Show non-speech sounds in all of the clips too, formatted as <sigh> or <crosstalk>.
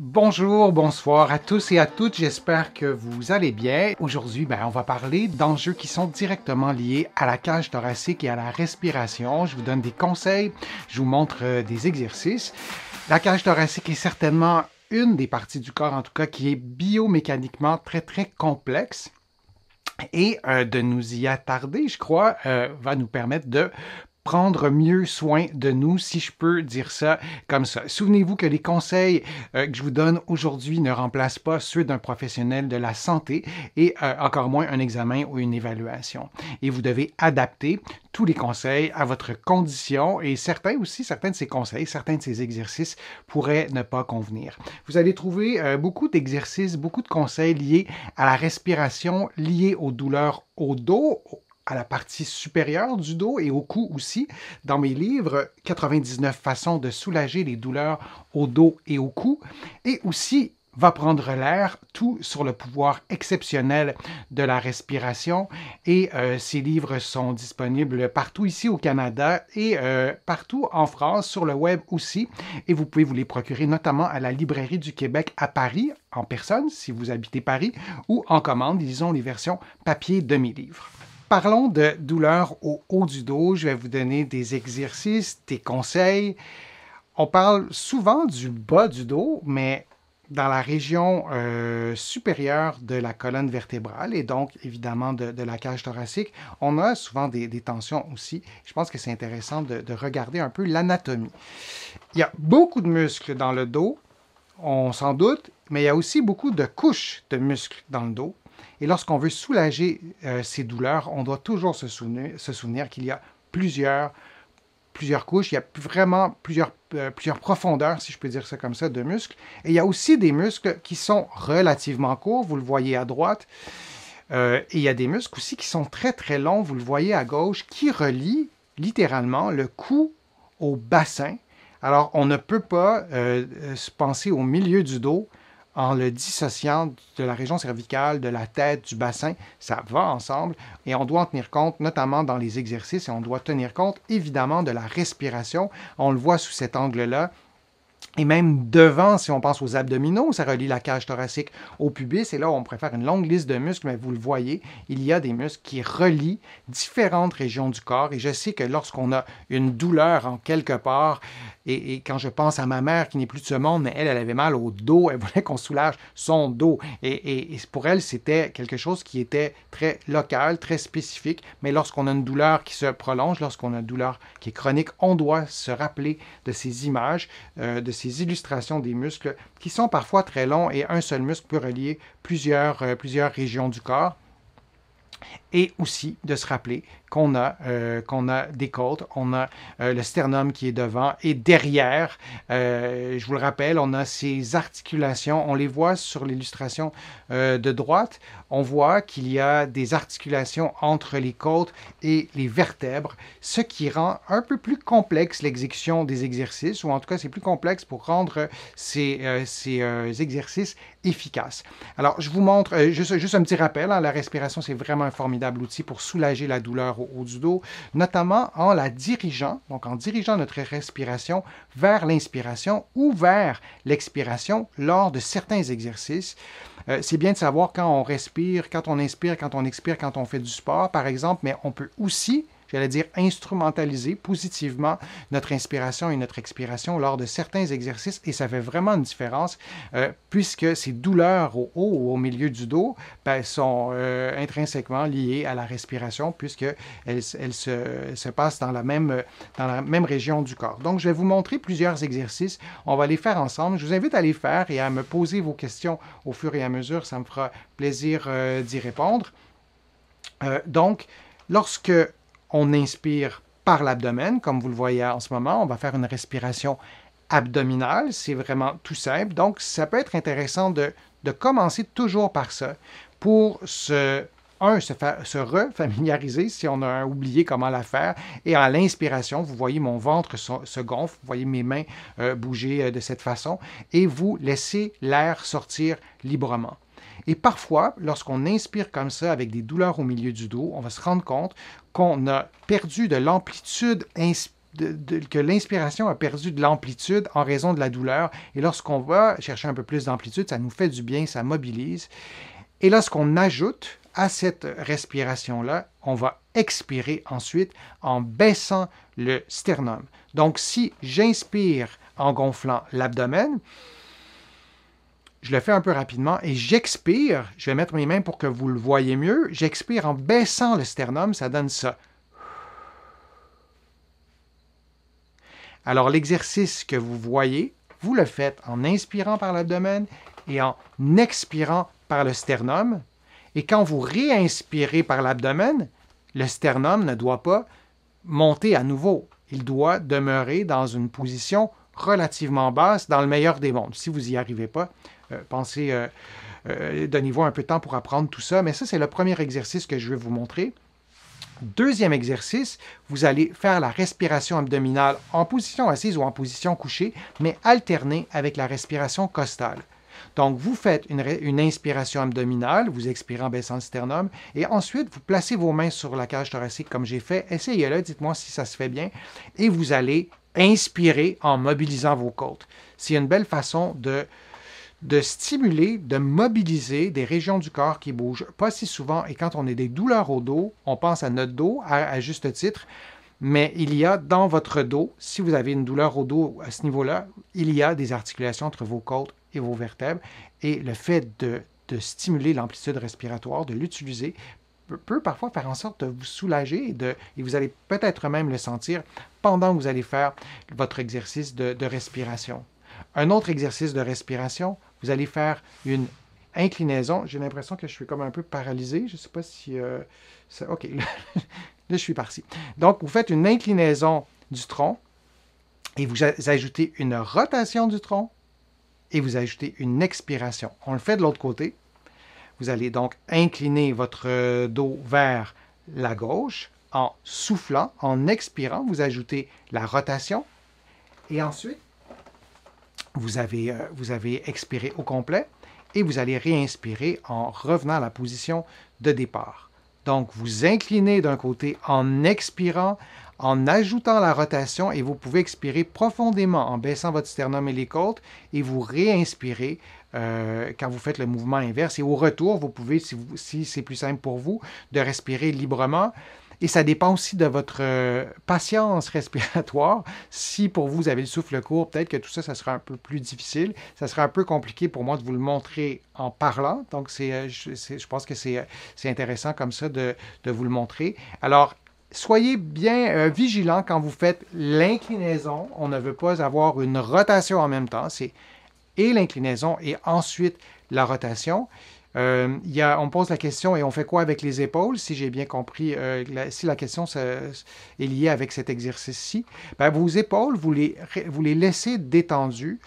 Bonjour, bonsoir à tous et à toutes, j'espère que vous allez bien. Aujourd'hui, ben, on va parler d'enjeux qui sont directement liés à la cage thoracique et à la respiration. Je vous donne des conseils, je vous montre euh, des exercices. La cage thoracique est certainement une des parties du corps, en tout cas, qui est biomécaniquement très, très complexe. Et euh, de nous y attarder, je crois, euh, va nous permettre de prendre mieux soin de nous, si je peux dire ça comme ça. Souvenez-vous que les conseils euh, que je vous donne aujourd'hui ne remplacent pas ceux d'un professionnel de la santé et euh, encore moins un examen ou une évaluation. Et vous devez adapter tous les conseils à votre condition et certains aussi, certains de ces conseils, certains de ces exercices pourraient ne pas convenir. Vous allez trouver euh, beaucoup d'exercices, beaucoup de conseils liés à la respiration, liés aux douleurs au dos, à la partie supérieure du dos et au cou aussi. Dans mes livres, 99 façons de soulager les douleurs au dos et au cou. Et aussi, va prendre l'air, tout sur le pouvoir exceptionnel de la respiration. Et euh, ces livres sont disponibles partout ici au Canada et euh, partout en France, sur le web aussi. Et vous pouvez vous les procurer notamment à la Librairie du Québec à Paris, en personne si vous habitez Paris, ou en commande, disons les versions papier de mes livres. Parlons de douleur au haut du dos. Je vais vous donner des exercices, des conseils. On parle souvent du bas du dos, mais dans la région euh, supérieure de la colonne vertébrale et donc évidemment de, la cage thoracique, on a souvent des, tensions aussi. Je pense que c'est intéressant de, regarder un peu l'anatomie. Il y a beaucoup de muscles dans le dos, on s'en doute, mais il y a aussi beaucoup de couches de muscles dans le dos. Et lorsqu'on veut soulager euh, ces douleurs, on doit toujours se souvenir, qu'il y a plusieurs, couches, il y a vraiment euh, plusieurs, profondeurs, si je peux dire ça comme ça, de muscles. Et il y a aussi des muscles qui sont relativement courts, vous le voyez à droite. Euh, et il y a des muscles aussi qui sont très très longs, vous le voyez à gauche, qui relient littéralement le cou au bassin. Alors on ne peut pas se penser au milieu du dos en le dissociant de la région cervicale, de la tête, du bassin. Ça va ensemble et on doit en tenir compte, notamment dans les exercices, et on doit tenir compte évidemment de la respiration. On le voit sous cet angle-là. Et même devant, si on pense aux abdominaux, ça relie la cage thoracique au pubis. Et là, on préfère une longue liste de muscles, mais vous le voyez, il y a des muscles qui relient différentes régions du corps. Et je sais que lorsqu'on a une douleur en quelque part, et, quand je pense à ma mère qui n'est plus de ce monde, mais elle, elle avait mal au dos, elle voulait qu'on soulage son dos. Et, pour elle, c'était quelque chose qui était très local, très spécifique. Mais lorsqu'on a une douleur qui se prolonge, lorsqu'on a une douleur qui est chronique, on doit se rappeler de ces images, euh, de ces illustrations des muscles qui sont parfois très longs et un seul muscle peut relier plusieurs, euh, plusieurs régions du corps. Et aussi de se rappeler qu'on a, euh, qu'on a des côtes, on a euh, le sternum qui est devant et derrière, euh, je vous le rappelle, on a ces articulations, on les voit sur l'illustration de droite, on voit qu'il y a des articulations entre les côtes et les vertèbres, ce qui rend un peu plus complexe l'exécution des exercices, ou en tout cas c'est plus complexe pour rendre ces, exercices efficaces. Alors je vous montre juste, juste un petit rappel, hein, la respiration c'est vraiment un formidable outil pour soulager la douleur au haut du dos, notamment en la dirigeant, donc en dirigeant notre respiration vers l'inspiration ou vers l'expiration lors de certains exercices. Euh, c'est bien de savoir quand on respire, quand on inspire, quand on expire, quand on fait du sport, par exemple, mais on peut aussi j'allais dire instrumentaliser positivement notre inspiration et notre expiration lors de certains exercices et ça fait vraiment une différence euh, puisque ces douleurs au haut ou au milieu du dos ben, sont euh, intrinsèquement liées à la respiration puisqu'elles se, se, passent dans la, même, dans la même région du corps. Donc je vais vous montrer plusieurs exercices, on va les faire ensemble. Je vous invite à les faire et à me poser vos questions au fur et à mesure, ça me fera plaisir euh, d'y répondre. donc, lorsque on inspire par l'abdomen, comme vous le voyez en ce moment. On va faire une respiration abdominale. C'est vraiment tout simple. Donc, ça peut être intéressant de, commencer toujours par ça pour se un, se, se refamiliariser si on a oublié comment la faire. Et à l'inspiration, vous voyez mon ventre se, gonfle, vous voyez mes mains euh, bouger euh, de cette façon, et vous laissez l'air sortir librement. Et parfois, lorsqu'on inspire comme ça avec des douleurs au milieu du dos, on va se rendre compte qu'on a perdu de l'amplitude que l'inspiration a perdu de l'amplitude en raison de la douleur. Et lorsqu'on va chercher un peu plus d'amplitude, ça nous fait du bien, ça mobilise. Et lorsqu'on ajoute à cette respiration-là, on va expirer ensuite en baissant le sternum. Donc si j'inspire en gonflant l'abdomen, je le fais un peu rapidement et j'expire. Je vais mettre mes mains pour que vous le voyez mieux. J'expire en baissant le sternum, ça donne ça. Alors l'exercice que vous voyez, vous le faites en inspirant par l'abdomen et en expirant par le sternum. Et quand vous réinspirez par l'abdomen, le sternum ne doit pas monter à nouveau. Il doit demeurer dans une position relativement basse dans le meilleur des mondes. Si vous n'y arrivez pas, euh, pensez, euh, euh, donnez-vous un peu de temps pour apprendre tout ça. Mais ça, c'est le premier exercice que je vais vous montrer. Deuxième exercice, vous allez faire la respiration abdominale en position assise ou en position couchée, mais alterner avec la respiration costale. Donc, vous faites une, une, inspiration abdominale, vous expirez en baissant le sternum, et ensuite, vous placez vos mains sur la cage thoracique comme j'ai fait. Essayez-le, dites-moi si ça se fait bien, et vous allez inspirer en mobilisant vos côtes. C'est une belle façon de de stimuler, de mobiliser des régions du corps qui bougent pas si souvent. Et quand on a des douleurs au dos, on pense à notre dos, à, juste titre, mais il y a dans votre dos, si vous avez une douleur au dos à ce niveau-là, il y a des articulations entre vos côtes et vos vertèbres. Et le fait de, stimuler l'amplitude respiratoire, de l'utiliser, peut parfois faire en sorte de vous soulager et, vous allez peut-être même le sentir pendant que vous allez faire votre exercice de respiration. Un autre exercice de respiration, vous allez faire une inclinaison. J'ai l'impression que je suis comme un peu paralysé. Je ne sais pas si... Euh, OK, <laughs> là, je suis parti. Donc, vous faites une inclinaison du tronc et vous ajoutez une rotation du tronc et vous ajoutez une expiration. On le fait de l'autre côté. Vous allez donc incliner votre dos vers la gauche en soufflant, en expirant. Vous ajoutez la rotation et ensuite, euh, vous avez, expiré au complet et vous allez réinspirer en revenant à la position de départ. Donc, vous inclinez d'un côté en expirant, en ajoutant la rotation et vous pouvez expirer profondément en baissant votre sternum et les côtes et vous réinspirez euh, quand vous faites le mouvement inverse. Et au retour, vous pouvez, si, si c'est plus simple pour vous, de respirer librement. Et ça dépend aussi de votre euh, patience respiratoire. <laughs> Si pour vous, vous avez le souffle court, peut-être que tout ça, ça sera un peu plus difficile. Ça sera un peu compliqué pour moi de vous le montrer en parlant. Donc, euh, je, pense que euh, c'est, intéressant comme ça de, de vous le montrer. Alors, soyez bien vigilants vigilant quand vous faites l'inclinaison. On ne veut pas avoir une rotation en même temps. C'est et l'inclinaison et ensuite la rotation. Euh, on pose la question et on fait quoi avec les épaules, si j'ai bien compris, euh, si la question est liée avec cet exercice-ci. Ben, vos épaules, vous les, vous les laissez détendues.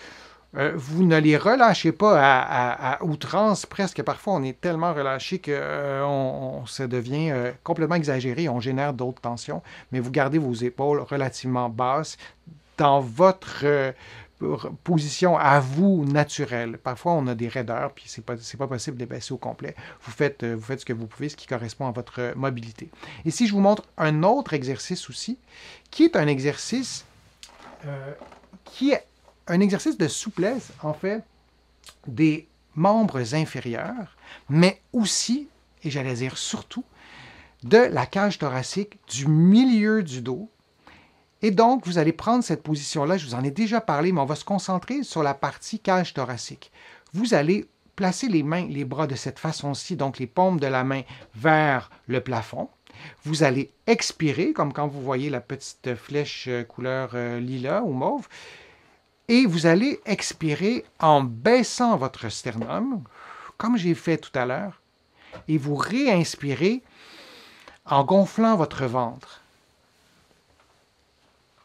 Euh, vous ne les relâchez pas à, outrance presque. Parfois, on est tellement relâché que euh, on, ça devient complètement exagéré. On génère d'autres tensions, mais vous gardez vos épaules relativement basses dans votre position à vous naturelle. Parfois, on a des raideurs, puis c'est pas, pas possible de baisser au complet. Vous faites, euh, vous faites ce que vous pouvez, ce qui correspond à votre mobilité. Et si je vous montre un autre exercice aussi, qui est un exercice euh, qui est un exercice de souplesse, en fait, des membres inférieurs, mais aussi, et j'allais dire surtout, de la cage thoracique du milieu du dos et donc, vous allez prendre cette position-là, je vous en ai déjà parlé, mais on va se concentrer sur la partie cage thoracique. Vous allez placer les mains, les bras de cette façon-ci, donc les paumes de la main vers le plafond. Vous allez expirer, comme quand vous voyez la petite flèche euh, couleur euh, lilas ou mauve. Et vous allez expirer en baissant votre sternum, comme j'ai fait tout à l'heure, et vous réinspirez en gonflant votre ventre.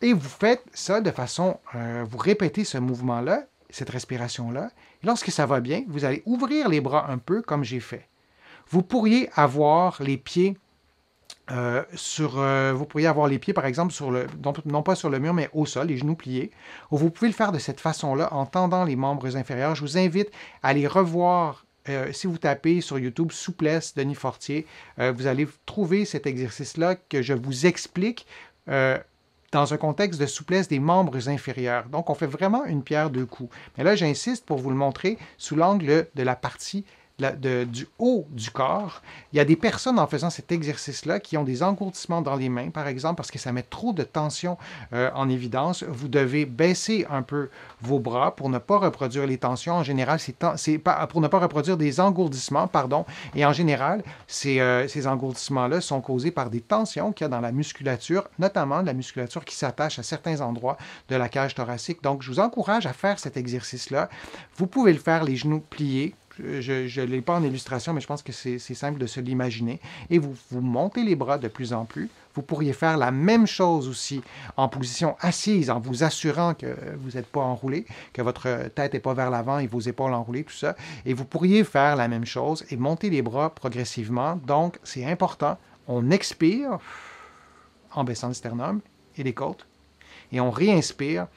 Et vous faites ça de façon, euh, vous répétez ce mouvement-là, cette respiration-là. Lorsque ça va bien, vous allez ouvrir les bras un peu comme j'ai fait. Vous pourriez avoir les pieds euh, sur, euh, vous pourriez avoir les pieds, par exemple, sur le, non, pas sur le mur, mais au sol, les genoux pliés. Vous pouvez le faire de cette façon-là en tendant les membres inférieurs. Je vous invite à aller revoir. si vous tapez sur YouTube souplesse Denis Fortier, vous allez trouver cet exercice-là que je vous explique dans un contexte de souplesse des membres inférieurs. Donc, on fait vraiment une pierre deux coups. Mais là, j'insiste pour vous le montrer sous l'angle de la partie du haut du corps. Il y a des personnes en faisant cet exercice-là qui ont des engourdissements dans les mains, par exemple, parce que ça met trop de tension euh, en évidence. Vous devez baisser un peu vos bras pour ne pas reproduire les tensions. En général, c'est pour ne pas reproduire des engourdissements, pardon. Et en général, ces, euh, ces engourdissements-là sont causés par des tensions qu'il y a dans la musculature, notamment la musculature qui s'attache à certains endroits de la cage thoracique. Donc, je vous encourage à faire cet exercice-là. Vous pouvez le faire les genoux pliés euh, je ne l'ai pas en illustration, mais je pense que c'est simple de se l'imaginer. Et vous, vous montez les bras de plus en plus. Vous pourriez faire la même chose aussi en position assise, en vous assurant que vous n'êtes pas enroulé, que votre tête n'est pas vers l'avant et vos épaules enroulées, tout ça. Et vous pourriez faire la même chose et monter les bras progressivement. Donc, c'est important. On expire en baissant le sternum et les côtes. Et on réinspire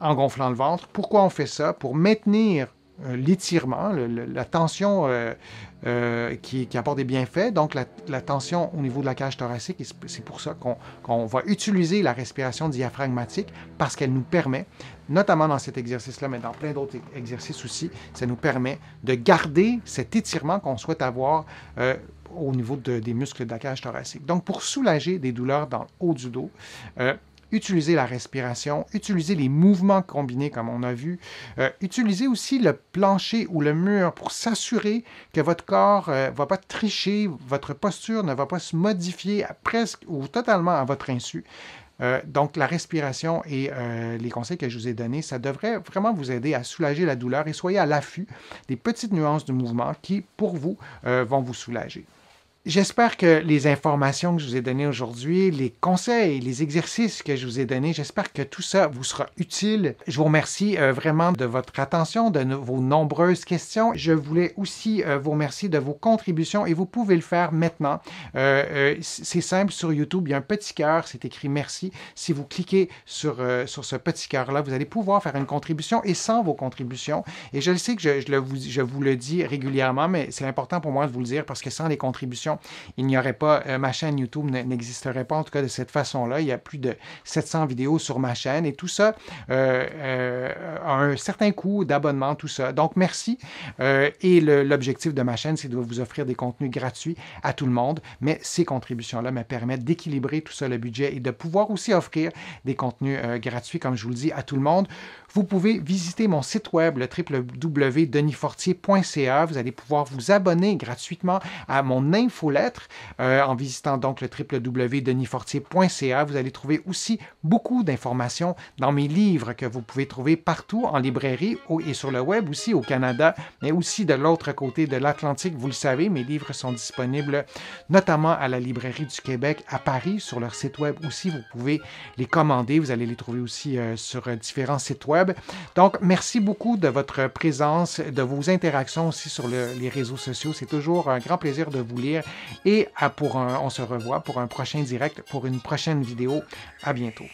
en gonflant le ventre. Pourquoi on fait ça? Pour maintenir euh, l'étirement, la tension euh, euh, qui, apporte des bienfaits. Donc, la, tension au niveau de la cage thoracique, c'est pour ça qu'on va utiliser la respiration diaphragmatique parce qu'elle nous permet, notamment dans cet exercice-là, mais dans plein d'autres exercices aussi, ça nous permet de garder cet étirement qu'on souhaite avoir au niveau des muscles de la cage thoracique. Donc, pour soulager des douleurs dans le haut du dos, Utilisez la respiration, utilisez les mouvements combinés comme on a vu, euh, Utilisez aussi le plancher ou le mur pour s'assurer que votre corps ne euh, va pas tricher, votre posture ne va pas se modifier presque ou totalement à votre insu. Euh, donc, la respiration et les conseils que je vous ai donnés, ça devrait vraiment vous aider à soulager la douleur et soyez à l'affût des petites nuances de mouvement qui, pour vous, vont vous soulager. J'espère que les informations que je vous ai données aujourd'hui, les conseils, les exercices que je vous ai donnés, j'espère que tout ça vous sera utile. Je vous remercie euh, vraiment de votre attention, de vos nombreuses questions. Je voulais aussi euh, vous remercier de vos contributions et vous pouvez le faire maintenant. Euh, c'est simple, sur YouTube, il y a un petit cœur, c'est écrit merci. Si vous cliquez sur, sur ce petit cœur-là, vous allez pouvoir faire une contribution et sans vos contributions. Et je sais que je, je, le, je vous le dis régulièrement, mais c'est important pour moi de vous le dire parce que sans les contributions, il n'y aurait pas, euh, ma chaîne YouTube n'existerait pas, en tout cas de cette façon-là. Il y a plus de 700 vidéos sur ma chaîne et tout ça euh, euh, a un certain coût d'abonnement, tout ça. Donc, merci. et l'objectif de ma chaîne, c'est de vous offrir des contenus gratuits à tout le monde, mais ces contributions-là me permettent d'équilibrer tout ça, le budget, et de pouvoir aussi offrir des contenus gratuits, comme je vous le dis, à tout le monde. Vous pouvez visiter mon site web, le www.denisfortier.ca. Vous allez pouvoir vous abonner gratuitement à mon info lettres euh, en visitant donc le www.denisfortier.ca, vous allez trouver aussi beaucoup d'informations dans mes livres que vous pouvez trouver partout en librairie et sur le web aussi au Canada, mais aussi de l'autre côté de l'Atlantique. Vous le savez, mes livres sont disponibles notamment à la Librairie du Québec à Paris sur leur site web aussi. Vous pouvez les commander. Vous allez les trouver aussi euh, sur euh, différents sites web. Donc, merci beaucoup de votre présence, de vos interactions aussi sur les réseaux sociaux. C'est toujours un grand plaisir de vous lire et pour on se revoit pour un prochain direct, pour une prochaine vidéo. À bientôt.